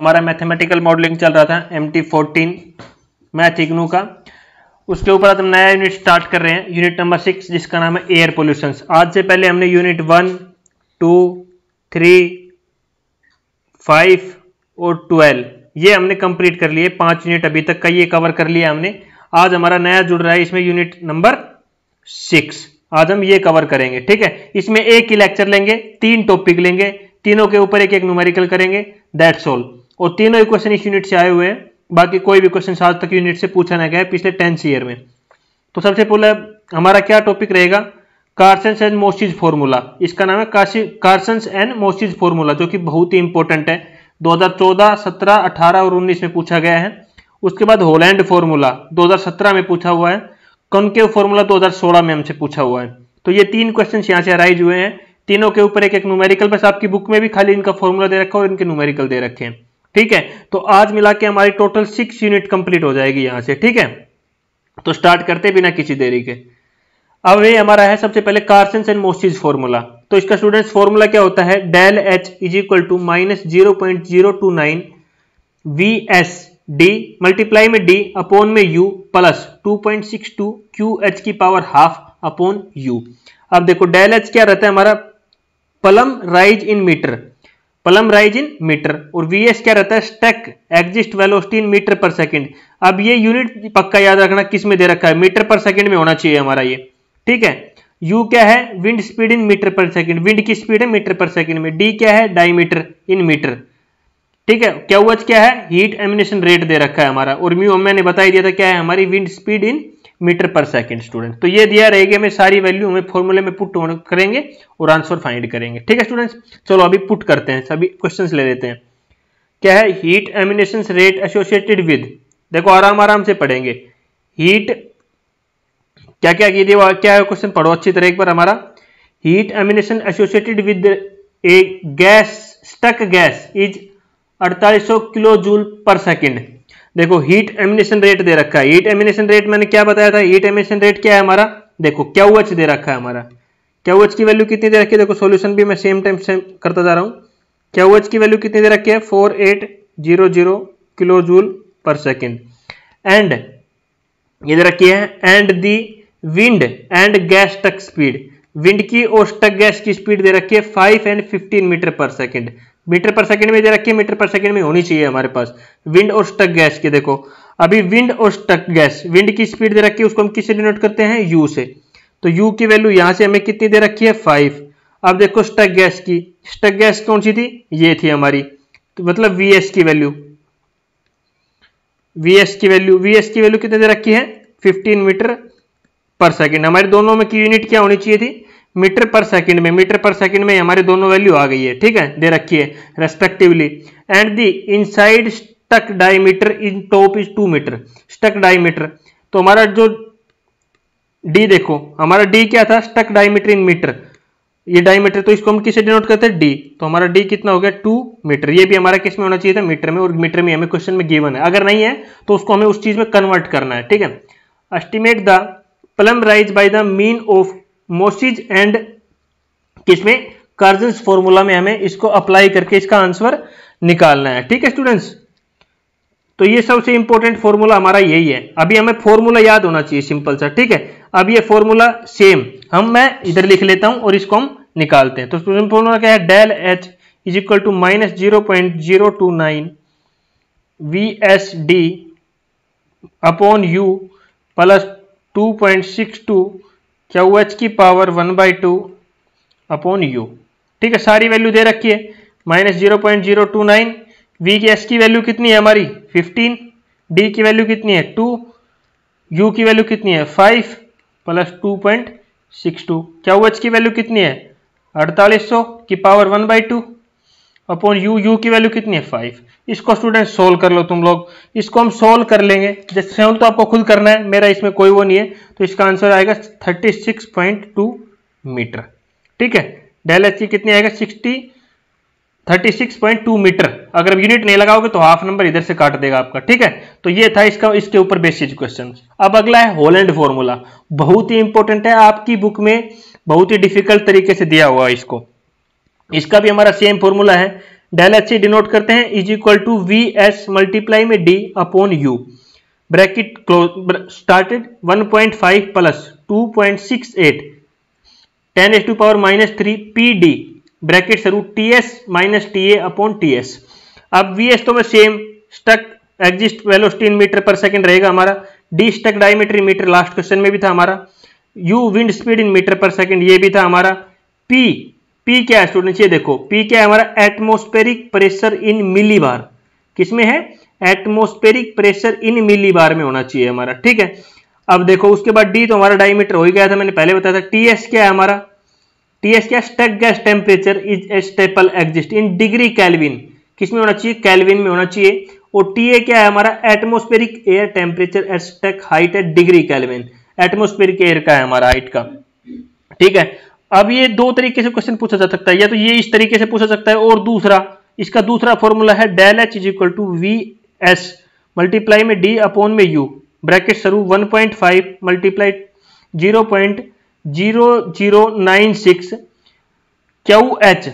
हमारा mathematical modelling चल रहा था M T fourteen math IGNOU का उसके ऊपर हम नया यूनिट स्टार्ट कर रहे हैं यूनिट नंबर सिक्स जिसका नाम है एयर पोल्यूशन आज से पहले हमने unit one two three five और ट्वेल्व ये हमने कंप्लीट कर लिए पांच यूनिट अभी तक का ये कवर कर लिया हमने आज हमारा नया जुड़ रहा है इसमें यूनिट नंबर सिक्स आज हम ये कवर करेंगे ठीक है इसमें एक ही लेक्चर लेंगे तीन टॉपिक लेंगे तीनों के ऊपर एक एक न्यूमेरिकल करेंगे दैट्स ऑल और तीनों ही क्वेश्चन इस यूनिट से आए हुए हैं बाकी कोई भी क्वेश्चन आज तक यूनिट से पूछा नहीं गया पिछले टेंथ ईयर में तो सबसे पहले हमारा क्या टॉपिक रहेगा कार्सन्स एंड मोस्टिज फॉर्मूला इसका नाम है कार्सन्स एंड मोस्टिज फॉर्मूला जो कि बहुत ही इंपॉर्टेंट है 2014, 17, 18 और 19 में पूछा गया है उसके बाद होलैंड फॉर्मूला 2017 में पूछा हुआ है कनकेव फॉर्मूला 2016 में हमसे पूछा हुआ है तो ये तीन क्वेश्चन यहाँ से अराइज हुए हैं तीनों के ऊपर एक एक न्यूमेरिकल बस आपकी बुक में भी खाली इनका फॉर्मूला दे रखा है और इनके न्यूमेरिकल दे रखे हैं ठीक है तो आज मिला के हमारी टोटल सिक्स यूनिट कंप्लीट हो जाएगी यहां से ठीक है तो स्टार्ट करते बिना किसी देरी के अब ये हमारा है सबसे पहले कार्सन एंड मोस्टिज फॉर्मूला तो इसका स्टूडेंट्स फॉर्मूला क्या होता है del H is equal to minus zero point zero two nine V S D multiply में डी अपोन में U plus two point six two Q H की पावर हाफ अपोन यू अब देखो del H क्या रहता है हमारा plume rise in meter plume rise in meter और वी एस क्या रहता है stack exist velocity in meter per second अब ये यूनिट पक्का याद रखना किस में दे रखा है मीटर पर सेकेंड में होना चाहिए हमारा ये ठीक है U क्या है wind speed in meter per second wind की स्पीड है मीटर पर सेकेंड में D क्या है डायमीटर इन मीटर ठीक है क्या हुआ क्या है हीट एमिनेशन रेट दे रखा है हमारा और म्यू मैंने बताया दिया था क्या है हमारी wind speed in meter per second student तो ये दिया रहेगा हमें सारी वैल्यू हमें फॉर्मूले में पुट करेंगे और आंसर फाइंड करेंगे ठीक है स्टूडेंट्स चलो अभी पुट करते हैं सभी क्वेश्चन ले लेते हैं क्या है heat emission rate associated with देखो आराम आराम से पढ़ेंगे हीट क्या क्या की दिया क्या है क्वेश्चन पढ़ो अच्छी तरह एक बार हमारा heat emission associated with a gas stack gas is 4800 kilo joule per second देखो हीट एमिनेशन रेट दे रखा है हीट एमिनेशन रेट मैंने क्या बताया था हीट एमिनेशन रेट क्या है हमारा देखो क्या ओ दे रखा है हमारा क्या ओ की वैल्यू कितनी दे रखी है देखो सोल्यूशन भी मैं सेम टाइम सेम करता जा रहा हूँ क्या ओ की वैल्यू कितनी दे रखी है four eight zero zero kilo joule per second and ये दे रखी है and the wind and gas stack speed wind की और स्टक गैस की स्पीड दे रखी है five and fifteen meter per second meter per second में दे रखी है मीटर पर सेकंड में होनी चाहिए हमारे पास विंड और स्टक गैस के देखो अभी विंड और स्टक गैस विंड की स्पीड दे रखी है उसको हम किससे डिनोट करते हैं यू से तो यू की वैल्यू यहां से हमें कितनी दे रखी है फाइव अब देखो स्टक गैस की स्टक गैस कौन सी थी ये थी हमारी तो मतलब वी की वैल्यू वी की वैल्यू वी की वैल्यू कितनी दे रखी है फिफ्टीन मीटर पर सेकेंड हमारे दोनों में की यूनिट क्या होनी चाहिए थी मीटर पर सेकंड में मीटर पर सेकंड में हमारे दोनों वैल्यू आ गई है ठीक है दे रखी है respectively and the inside stack diameter in top is two meter stack diameter तो हमारा जो डी देखो हमारा डी क्या था स्टक डायमीटर इन मीटर ये डायमीटर तो इसको हम किसे डिनोट करते हैं डी तो हमारा डी कितना हो गया टू मीटर ये भी हमारा किस में होना चाहिए था मीटर में और मीटर में हमें क्वेश्चन में गिवन है अगर नहीं है तो उसको हमें उस चीज में कन्वर्ट करना है ठीक है estimate the plume rise by the mean of Moses and किसमें कर्जन फॉर्मूला में हमें इसको अप्लाई करके इसका आंसर निकालना है ठीक है स्टूडेंट्स तो ये सबसे इंपॉर्टेंट फॉर्मूला हमारा यही है अभी हमें फॉर्मूला याद होना चाहिए सिंपल सा ठीक है अब ये फॉर्मूला सेम हम मैं इधर लिख लेता हूं और इसको हम निकालते हैं तो स्टूडेंट फॉर्मूला क्या है del H is equal to minus zero point zero two nine V S D upon U plus two point six two क्या ओ एच की power one by two upon U ठीक है सारी value दे रखी है minus zero point zero two nine V की S की वैल्यू कितनी है हमारी फिफ्टीन डी की वैल्यू कितनी है टू यू की वैल्यू कितनी है five plus two point six two क्या ओ एच की वैल्यू कितनी है अड़तालीस सौ की power one by two upon U U की वैल्यू कितनी है फाइव इसको स्टूडेंट सोल्व कर लो तुम लोग इसको हम सोल्व कर लेंगे जैसे सेवन तो आपको खुद करना है मेरा इसमें कोई वो नहीं है तो इसका आंसर आएगा thirty six point two meter ठीक है डेल एच की कितनी आएगा sixty thirty six point two meter अगर यूनिट नहीं लगाओगे तो हाफ नंबर इधर से काट देगा आपका ठीक है तो ये था इसका इसके ऊपर बेसिक क्वेश्चन अब अगला है होलैंड फॉर्मूला बहुत ही इंपॉर्टेंट है आपकी बुक में बहुत ही डिफिकल्ट तरीके से दिया हुआ है इसको इसका भी हमारा सेम फॉर्मूला है डेल एच डिनोट करते हैं is equal to V S multiply में D upon U bracket close started 1.5 प्लस 2.68 ten S to power minus three P D bracket सरू T S minus T A upon T S अब V S तो मैं same stack exist velocity in meter per second रहेगा हमारा D stack diameter meter last question में भी था हमारा you wind speed in meter per second ये भी था हमारा पी पी क्या है स्टूडेंट ये देखो पी क्या है हमारा एटमोस्फेरिक प्रेशर इन मिली बार किसमें है एटमोस्फेरिक प्रेशर इन मिली बार में होना चाहिए हमारा ठीक है अब देखो उसके बाद डी तो हमारा डायमीटर हो ही गया था मैंने पहले बताया था टी एस क्या है हमारा टी एस क्या stack gas temperature is a staple exist in degree kelvin किसमें होना चाहिए कैलविन में होना चाहिए और टी ए क्या है हमारा atmospheric air temperature at stack height at degree kelvin atmospheric air का है हमारा हाइट का ठीक है अब ये दो तरीके से क्वेश्चन पूछा जा सकता है या तो ये इस तरीके से पूछा सकता है और दूसरा इसका दूसरा फॉर्मूला है del H is equal to V S multiply में डी अपॉन में यू ब्रैकेट शुरू 1.5 point five multiply zero point zero zero nine six Q H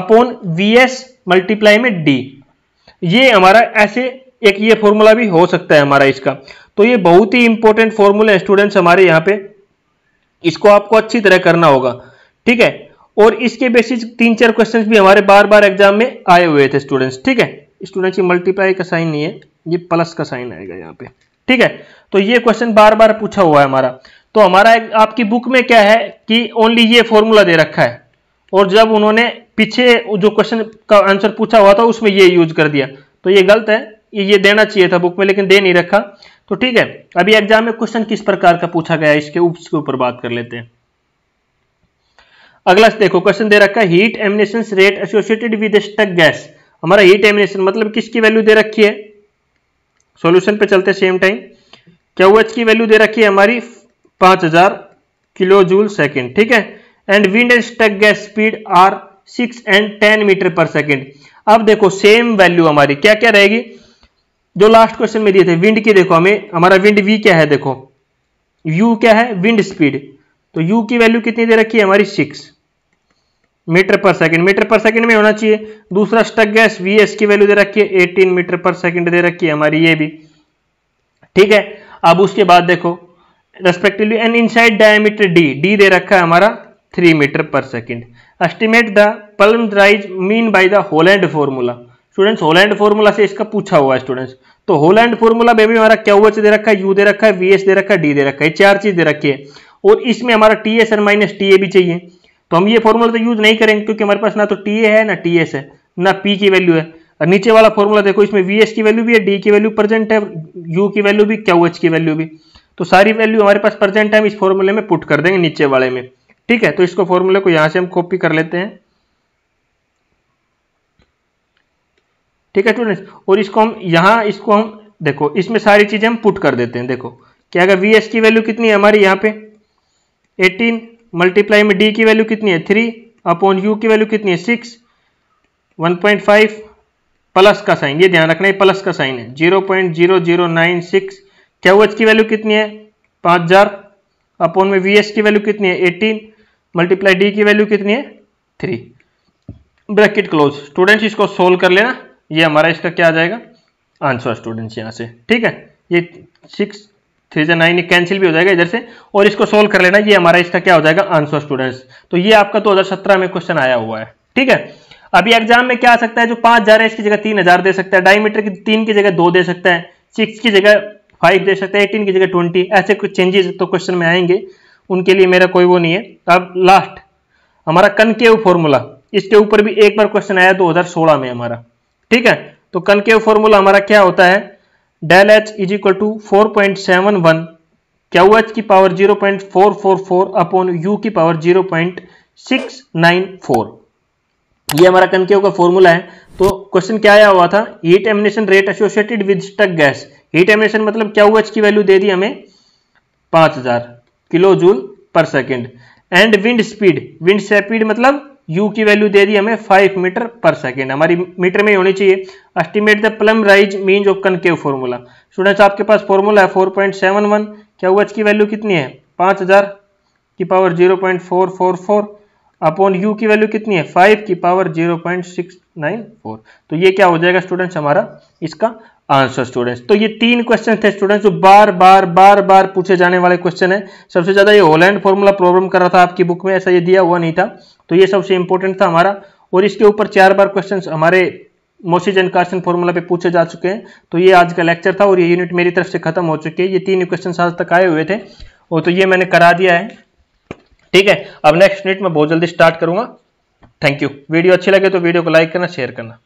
upon V S multiply में डी ये हमारा ऐसे एक ये फॉर्मूला भी हो सकता है हमारा इसका तो ये बहुत ही इंपॉर्टेंट फॉर्मूला है स्टूडेंट्स हमारे यहाँ पे इसको आपको अच्छी तरह करना होगा ठीक है और इसके बेसिस तीन चार क्वेश्चन भी हमारे बार बार एग्जाम में आए हुए थे स्टूडेंट्स ठीक है स्टूडेंट्स ये मल्टीप्लाई का साइन नहीं है ये प्लस का साइन आएगा यहाँ पे ठीक है तो ये क्वेश्चन बार बार पूछा हुआ है हमारा तो हमारा एक, आपकी बुक में क्या है कि ओनली ये फॉर्मूला दे रखा है और जब उन्होंने पीछे जो क्वेश्चन का आंसर पूछा हुआ था उसमें ये यूज कर दिया तो ये गलत है ये ये देना चाहिए था बुक में लेकिन दे नहीं रखा तो ठीक है अभी एग्जाम में क्वेश्चन किस प्रकार का पूछा गया इसके उसके ऊपर बात कर लेते हैं अगला देखो क्वेश्चन दे रखा है heat emission rate associated with stack gas हमारा हीट एमिनेशन मतलब किसकी वैल्यू दे रखी है सॉल्यूशन पे चलते सेम टाइम क्या की वैल्यू दे रखी है हमारी 5000 किलो जूल सेकेंड ठीक है and wind and stack gas speed are six and ten meter per second अब देखो सेम वैल्यू हमारी क्या क्या रहेगी जो लास्ट क्वेश्चन में दिए थे विंड की देखो हमें हमारा विंड वी क्या है देखो यू क्या है विंड स्पीड तो यू की वैल्यू कितनी दे रखी है हमारी six meter per second meter per second में होना चाहिए दूसरा स्टक गैस वी एस की वैल्यू दे रखी है एटीन मीटर पर सेकंड दे रखी है हमारी ये भी ठीक है अब उसके बाद देखो respectively and inside diameter D D दे रखा है हमारा three meter per second estimate the plume rise mean by the Holland formula students Holland formula से इसका पूछा हुआ है स्टूडेंट्स तो होलैंड फॉर्मूला में भी हमारा क्या हुआ दे रखा है यू दे रखा है वी एस दे रखा है डी दे रखा है चार चीज दे रखी है और इसमें हमारा T S N minus T A भी चाहिए तो हम ये फॉर्मूला तो यूज नहीं करेंगे क्योंकि हमारे पास ना तो टी ए है ना टी एस है ना पी की वैल्यू है और नीचे वाला फॉर्मूला देखो इसमें वी एस की वैल्यू भी है डी की वैल्यू प्रेजेंट है यू की वैल्यू भी क्यू एच की वैल्यू भी तो सारी वैल्यू हमारे पास प्रेजेंट है हम इस फॉर्मूले में पुट कर देंगे नीचे वाले में ठीक है तो इसको फॉर्मूले को यहां से हम कॉपी कर लेते हैं ठीक है स्टूडेंट्स और इसको हम यहां इसको हम देखो इसमें सारी चीज़ें हम पुट कर देते हैं देखो क्या अगर वी एस की वैल्यू कितनी है हमारी यहां पे एटीन मल्टीप्लाई में डी की वैल्यू कितनी है थ्री अपॉन यू की वैल्यू कितनी है six one point five plus का साइन ये ध्यान रखना है प्लस का साइन है zero point zero zero nine six क्या एच की वैल्यू कितनी है पाँच हजार अपॉन में वी एस की वैल्यू कितनी है एटीन मल्टीप्लाई डी की वैल्यू कितनी है थ्री ब्रैकेट क्लोज स्टूडेंट्स इसको सोल्व कर लेना ये हमारा इसका क्या आ जाएगा आंसर स्टूडेंट्स यहाँ से ठीक है ये सिक्स थ्री से नाइन कैंसिल भी हो जाएगा इधर से और इसको सोल्व कर लेना ये हमारा इसका क्या हो जाएगा आंसर स्टूडेंट्स तो ये आपका 2017 में क्वेश्चन आया हुआ है ठीक है अभी एग्जाम में क्या आ सकता है जो पांच हजार है इसकी जगह तीन हजार दे सकता है डायमीटर की तीन की जगह दो दे सकता है सिक्स की जगह फाइव दे सकता है एटीन की जगह ट्वेंटी ऐसे कुछ चेंजेस तो क्वेश्चन में आएंगे उनके लिए मेरा कोई वो नहीं है अब लास्ट हमारा कनकेव फॉर्मूला इसके ऊपर भी एक बार क्वेश्चन आया 2016 में हमारा ठीक है तो कनकेव फॉर्मूला हमारा क्या होता है del H is equal to four point seven one Q H की power zero point four four four upon you की power zero point six nine four ये हमारा कनकेव का फॉर्मूला है तो क्वेश्चन क्या आया हुआ था heat emission rate associated with stack gas heat emission मतलब क्या एच की वैल्यू दे दी हमें पांच हजार kilo joule per second and wind speed wind speed मतलब u की वैल्यू दे दी हमें फाइव मीटर पर सेकेंड हमारी मीटर में होनी चाहिए estimate the plume rise mean of Concawe formula students आपके पास फॉर्मूला है फोर पॉइंट सेवन वन क्या हुआ की वैल्यू कितनी है पाँच हज़ार की power zero point four four four upon you की वैल्यू कितनी है फाइव की power zero point six nine four तो ये क्या हो जाएगा स्टूडेंट्स हमारा इसका आंसर स्टूडेंट्स तो ये तीन क्वेश्चन थे स्टूडेंट्स जो बार बार बार बार पूछे जाने वाले क्वेश्चन है सबसे ज्यादा ये होलैंड फॉर्मूला प्रॉब्लम कर रहा था आपकी बुक में ऐसा ये दिया हुआ नहीं था तो ये सबसे इंपॉर्टेंट था हमारा और इसके ऊपर चार बार क्वेश्चन हमारे मोसिज एंड कार्सन फॉर्मूला पे पूछे जा चुके हैं तो ये आज का लेक्चर था और ये यूनिट मेरी तरफ से खत्म हो चुकी है ये तीन क्वेश्चन आज तक आए हुए थे और तो ये मैंने करा दिया है ठीक है अब नेक्स्ट यूनिट में बहुत जल्दी स्टार्ट करूंगा थैंक यू वीडियो अच्छी लगे तो वीडियो को लाइक करना शेयर करना